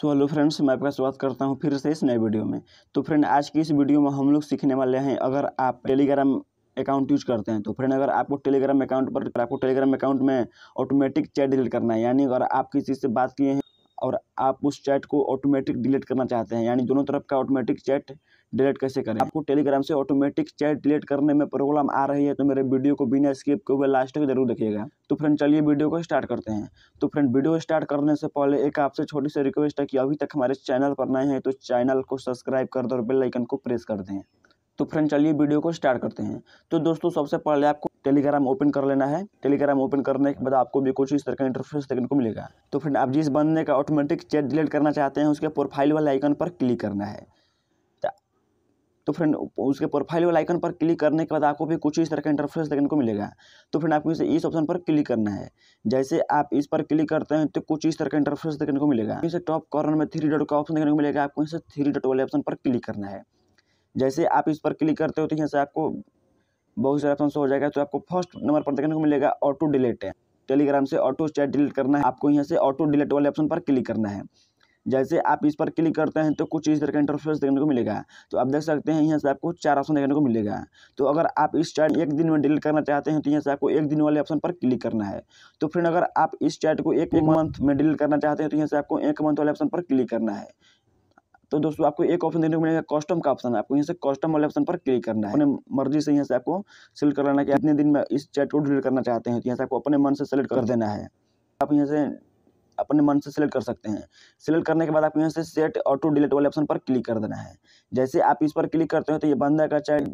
सो तो hello friends मैं आपका स्वागत करता हूं फिर से इस नए वीडियो में तो फ्रेंड आज की इस वीडियो में हम लोग सीखने वाले हैं अगर आप टेलीग्राम अकाउंट यूज करते हैं तो फ्रेंड अगर आपको टेलीग्राम अकाउंट पर आपको टेलीग्राम अकाउंट में ऑटोमेटिक चैट डिलीट करना है यानी अगर आप किसी से बात किए हैं आप उस चैट को ऑटोमेटिक डिलीट करना चाहते हैं यानी दोनों तरफ का ऑटोमेटिक चैट डिलीट कैसे करें आपको टेलीग्राम से ऑटोमेटिक चैट डिलीट करने में प्रॉब्लम आ रही है तो मेरे वीडियो को बिना स्किप के हुए लास्ट तक जरूर देखिएगा तो फ्रेंड चलिए वीडियो को स्टार्ट करते हैं तो फ्रेंड वीडियो स्टार्ट करने से पहले एक आपसे छोटी सी रिक्वेस्ट है कि अभी तक हमारे चैनल पर नए हैं तो चैनल को सब्सक्राइब कर दें और बेलाइकन को प्रेस कर दें तो फ्रेंड चलिए वीडियो को स्टार्ट करते हैं तो दोस्तों सबसे पहले आपको टेलीग्राम ओपन कर लेना है टेलीग्राम ओपन करने के बाद आपको भी कुछ इस तरह का इंटरफेस देखने को मिलेगा तो फ्रेंड आप जिस बंदे का ऑटोमेटिक चैट डिलीट करना चाहते हैं उसके प्रोफाइल वाले आइकन पर क्लिक करना है तो फ्रेंड उसके प्रोफाइल वाले आइकन पर क्लिक करने के बाद आपको भी कुछ इस तरह का इंटरफेस देखने को मिलेगा तो फ्रेंड आपको इसे इस ऑप्शन पर क्लिक करना है जैसे आप इस पर क्लिक करते हैं तो कुछ इस तरह का इंटरफेस देखने को मिलेगा इसे टॉप कॉर्नर में थ्री डॉट का ऑप्शन देखने को मिलेगा आपको इसे थ्री डॉट वाले ऑप्शन पर क्लिक करना है जैसे आप इस पर क्लिक करते हो तो यहाँ से आपको बहुत सारे ऑप्शन हो जाएगा तो आपको फर्स्ट नंबर पर देखने को मिलेगा ऑटो डिलीट है टेलीग्राम से ऑटो चैट डिलीट करना है आपको यहाँ से ऑटो डिलीट वाले ऑप्शन पर क्लिक करना है जैसे आप इस पर क्लिक करते हैं तो कुछ इस तरह का इंटरफेस देखने को मिलेगा तो आप देख सकते हैं यहाँ से आपको चार ऑप्शन देखने को मिलेगा तो अगर आप इस चैट एक दिन में डिलीट करना चाहते हैं तो यहाँ से आपको एक दिन वाले ऑप्शन पर क्लिक करना है तो फ्रेंड अगर आप इस चैट को एक मंथ में डिलीट करना चाहते हैं तो यहाँ से आपको एक मंथ वाले ऑप्शन पर क्लिक करना है तो दोस्तों आपको एक ऑप्शन देने को मिलेगा कॉस्टम का ऑप्शन आपको यहाँ से कॉस्टम वाले ऑप्शन पर क्लिक करना है अपने मर्जी से यहाँ से आपको सिलेक्ट कर लेना कि अपने दिन में इस चैट को डिलीट करना चाहते हैं तो यहाँ से आपको अपने मन से सेलेक्ट कर देना है आप यहाँ से अपने मन से सिलेक्ट कर सकते हैं सिलेक्ट करने के बाद आपको यहाँ से सेट ऑटो डिलीट वाले ऑप्शन पर क्लिक कर देना है जैसे आप इस पर क्लिक करते हैं तो ये बंदा का चैट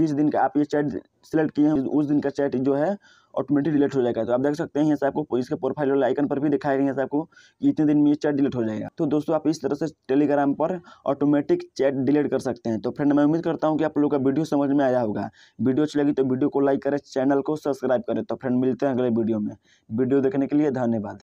जिस दिन का आप ये चैट सिलेक्ट किए हैं उस दिन का चैट जो है ऑटोमेटिक डिलीट हो जाएगा तो आप देख सकते हैं यहाँ से आपको इसके प्रोफाइल वाले आइकन पर भी दिखाया गया यहाँ आपको कि इतने दिन में ये चैट डिलीट हो जाएगा तो दोस्तों आप इस तरह से टेलीग्राम पर ऑटोमेटिक चैट डिलीट कर सकते हैं तो फ्रेंड मैं उम्मीद करता हूँ कि आप लोग का वीडियो समझ में आया होगा वीडियो अच्छी लगी तो वीडियो को लाइक करें चैनल को सब्सक्राइब करें तो फ्रेंड मिलते हैं अगले वीडियो में वीडियो देखने के लिए धन्यवाद